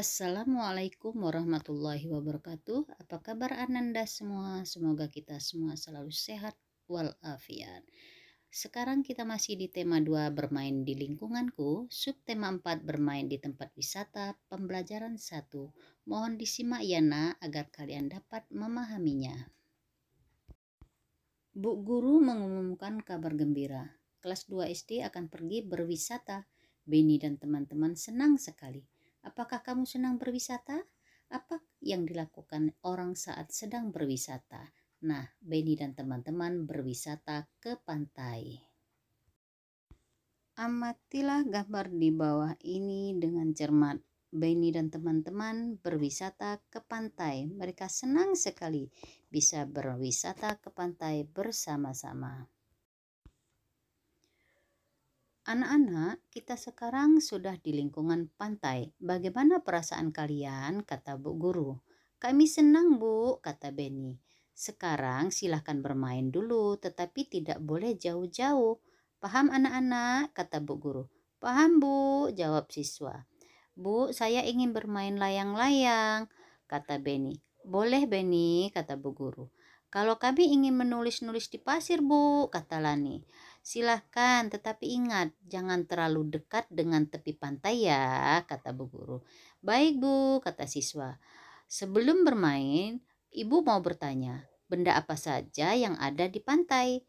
Assalamualaikum warahmatullahi wabarakatuh. Apa kabar Ananda semua? Semoga kita semua selalu sehat walafiat. Sekarang kita masih di tema 2 bermain di lingkunganku, subtema 4 bermain di tempat wisata, pembelajaran 1. Mohon disimak ya nak agar kalian dapat memahaminya. Bu Guru mengumumkan kabar gembira. Kelas 2 SD akan pergi berwisata. Beni dan teman-teman senang sekali. Apakah kamu senang berwisata? Apa yang dilakukan orang saat sedang berwisata? Nah, Benny dan teman-teman berwisata ke pantai. Amatilah gambar di bawah ini dengan cermat. Benny dan teman-teman berwisata ke pantai. Mereka senang sekali bisa berwisata ke pantai bersama-sama. Anak-anak, kita sekarang sudah di lingkungan pantai. Bagaimana perasaan kalian? kata Bu Guru. Kami senang, Bu, kata Benny. Sekarang silahkan bermain dulu, tetapi tidak boleh jauh-jauh. Paham anak-anak? kata Bu Guru. Paham, Bu, jawab siswa. Bu, saya ingin bermain layang-layang, kata Benny. Boleh, Benny, kata Bu Guru. Kalau kami ingin menulis-nulis di pasir, Bu, kata Lani. Silahkan, tetapi ingat, jangan terlalu dekat dengan tepi pantai ya, kata bu guru. Baik bu, kata siswa. Sebelum bermain, ibu mau bertanya, benda apa saja yang ada di pantai?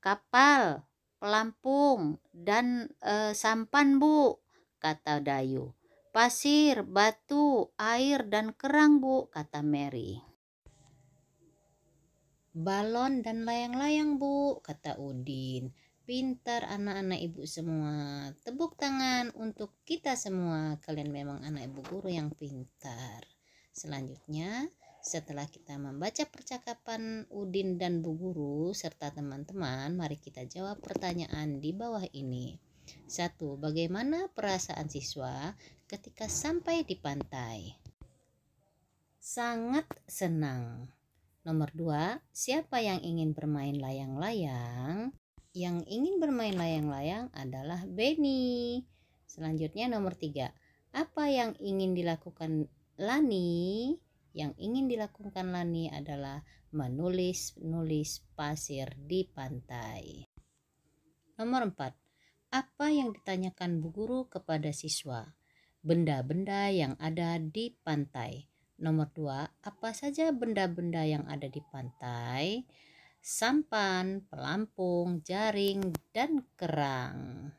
Kapal, pelampung, dan e, sampan bu, kata Dayu. Pasir, batu, air, dan kerang bu, kata Mary. Balon dan layang-layang, Bu, kata Udin. Pintar anak-anak ibu semua. Tepuk tangan untuk kita semua. Kalian memang anak ibu guru yang pintar. Selanjutnya, setelah kita membaca percakapan Udin dan Bu Guru serta teman-teman, mari kita jawab pertanyaan di bawah ini. Satu, Bagaimana perasaan siswa ketika sampai di pantai? Sangat senang. Nomor dua, siapa yang ingin bermain layang-layang? Yang ingin bermain layang-layang adalah Benny. Selanjutnya nomor tiga, apa yang ingin dilakukan Lani? Yang ingin dilakukan Lani adalah menulis-nulis pasir di pantai. Nomor empat, apa yang ditanyakan bu guru kepada siswa? Benda-benda yang ada di pantai. Nomor dua, apa saja benda-benda yang ada di pantai? Sampan, pelampung, jaring, dan kerang.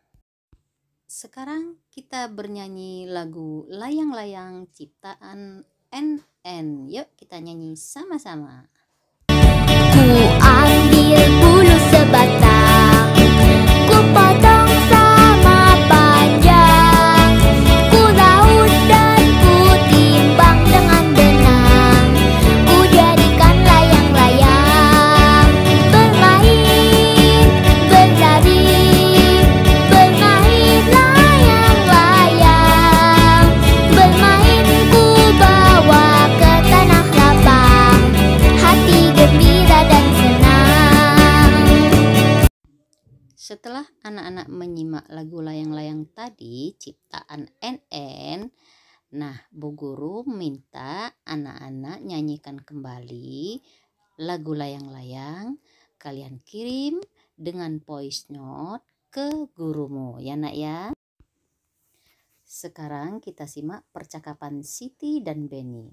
Sekarang kita bernyanyi lagu Layang-Layang Ciptaan NN. Yuk kita nyanyi sama-sama. Setelah anak-anak menyimak lagu layang-layang tadi, ciptaan NN, nah Bu Guru minta anak-anak nyanyikan kembali lagu layang-layang. Kalian kirim dengan voice note ke gurumu ya nak ya. Sekarang kita simak percakapan Siti dan Benny.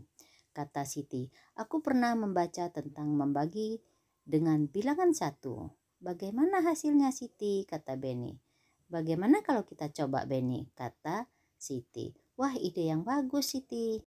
Kata Siti, aku pernah membaca tentang membagi dengan bilangan satu. Bagaimana hasilnya Siti? kata Benny. Bagaimana kalau kita coba Benny? kata Siti. Wah ide yang bagus Siti.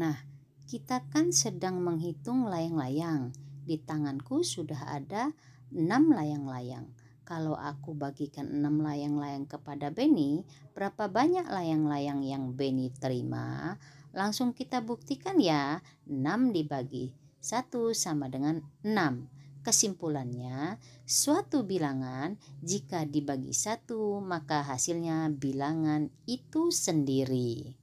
Nah kita kan sedang menghitung layang-layang. Di tanganku sudah ada enam layang-layang. Kalau aku bagikan enam layang-layang kepada Benny, berapa banyak layang-layang yang Benny terima? Langsung kita buktikan ya, 6 dibagi satu sama dengan enam. Kesimpulannya, suatu bilangan jika dibagi satu maka hasilnya bilangan itu sendiri.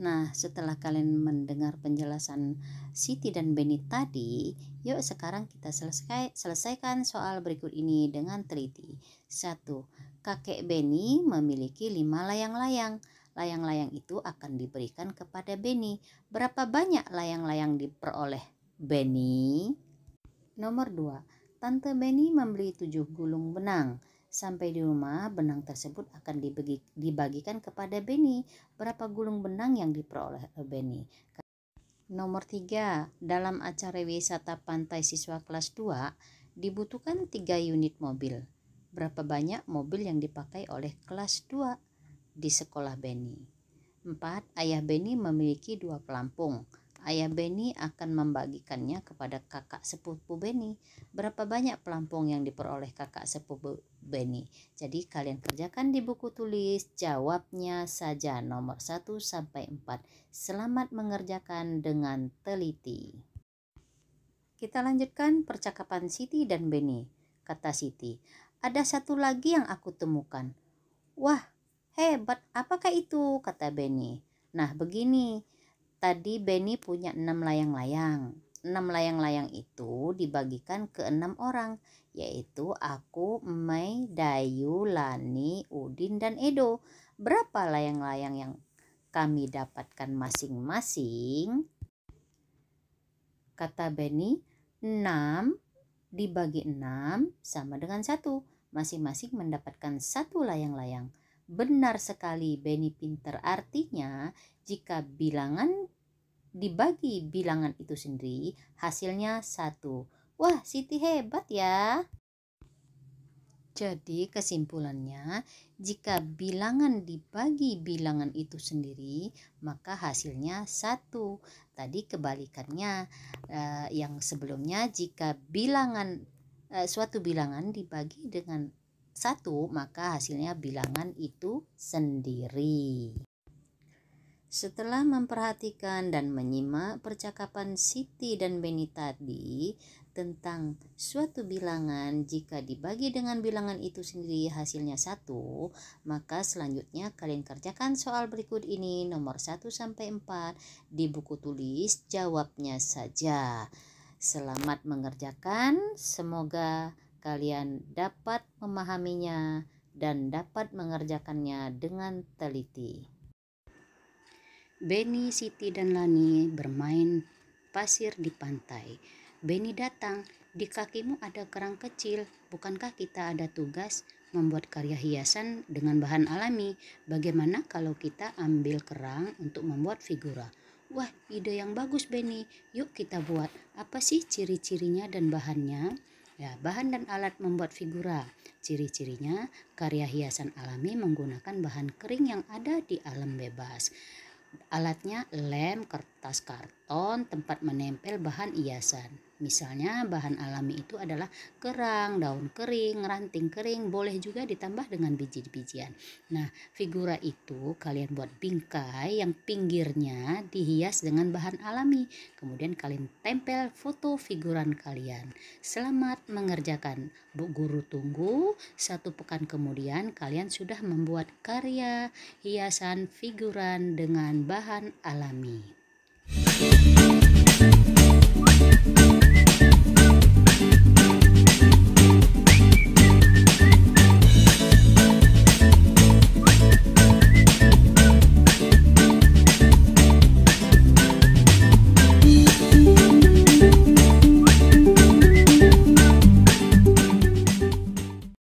Nah, setelah kalian mendengar penjelasan Siti dan Beni tadi, yuk sekarang kita selesai, selesaikan soal berikut ini dengan teliti. Satu, Kakek Beni memiliki lima layang-layang. Layang-layang itu akan diberikan kepada Beni. Berapa banyak layang-layang diperoleh Beni? Nomor 2. Tante Benny membeli tujuh gulung benang. Sampai di rumah, benang tersebut akan dibagi, dibagikan kepada Benny berapa gulung benang yang diperoleh eh, Benny. Nomor 3. Dalam acara wisata pantai siswa kelas 2, dibutuhkan tiga unit mobil. Berapa banyak mobil yang dipakai oleh kelas 2 di sekolah Benny? 4. Ayah Benny memiliki dua pelampung Ayah Benny akan membagikannya kepada kakak sepupu Benny. Berapa banyak pelampung yang diperoleh kakak sepupu Benny? Jadi kalian kerjakan di buku tulis jawabnya saja nomor 1 sampai 4. Selamat mengerjakan dengan teliti. Kita lanjutkan percakapan Siti dan Benny. Kata Siti, ada satu lagi yang aku temukan. Wah, hebat, apakah itu? Kata Benny. Nah, begini, Tadi Benny punya enam layang-layang. Enam layang-layang itu dibagikan ke enam orang, yaitu aku, Mei, Dayu, Lani, Udin, dan Edo. Berapa layang-layang yang kami dapatkan masing-masing? Kata Benny, enam dibagi enam sama dengan satu. Masing-masing mendapatkan satu layang-layang. Benar sekali Benny pinter artinya jika bilangan dibagi bilangan itu sendiri, hasilnya satu. Wah, Siti hebat ya. Jadi kesimpulannya, jika bilangan dibagi bilangan itu sendiri, maka hasilnya satu. Tadi kebalikannya eh, yang sebelumnya, jika bilangan eh, suatu bilangan dibagi dengan satu, maka hasilnya bilangan itu sendiri. Setelah memperhatikan dan menyimak percakapan Siti dan Beni tadi tentang suatu bilangan, jika dibagi dengan bilangan itu sendiri hasilnya satu, maka selanjutnya kalian kerjakan soal berikut ini nomor 1 sampai 4 di buku tulis jawabnya saja. Selamat mengerjakan, semoga kalian dapat memahaminya dan dapat mengerjakannya dengan teliti. Benny, Siti, dan Lani bermain pasir di pantai. Benny datang, di kakimu ada kerang kecil, bukankah kita ada tugas membuat karya hiasan dengan bahan alami? Bagaimana kalau kita ambil kerang untuk membuat figura? Wah, ide yang bagus Benny. Yuk kita buat. Apa sih ciri-cirinya dan bahannya? Ya, bahan dan alat membuat figura. Ciri-cirinya karya hiasan alami menggunakan bahan kering yang ada di alam bebas alatnya lem kertas tas karton, tempat menempel bahan hiasan. Misalnya bahan alami itu adalah kerang, daun kering, ranting kering, boleh juga ditambah dengan biji-bijian. Nah, figura itu kalian buat bingkai yang pinggirnya dihias dengan bahan alami. Kemudian kalian tempel foto figuran kalian. Selamat mengerjakan. Bu guru tunggu, satu pekan kemudian kalian sudah membuat karya hiasan figuran dengan bahan alami. Thank you.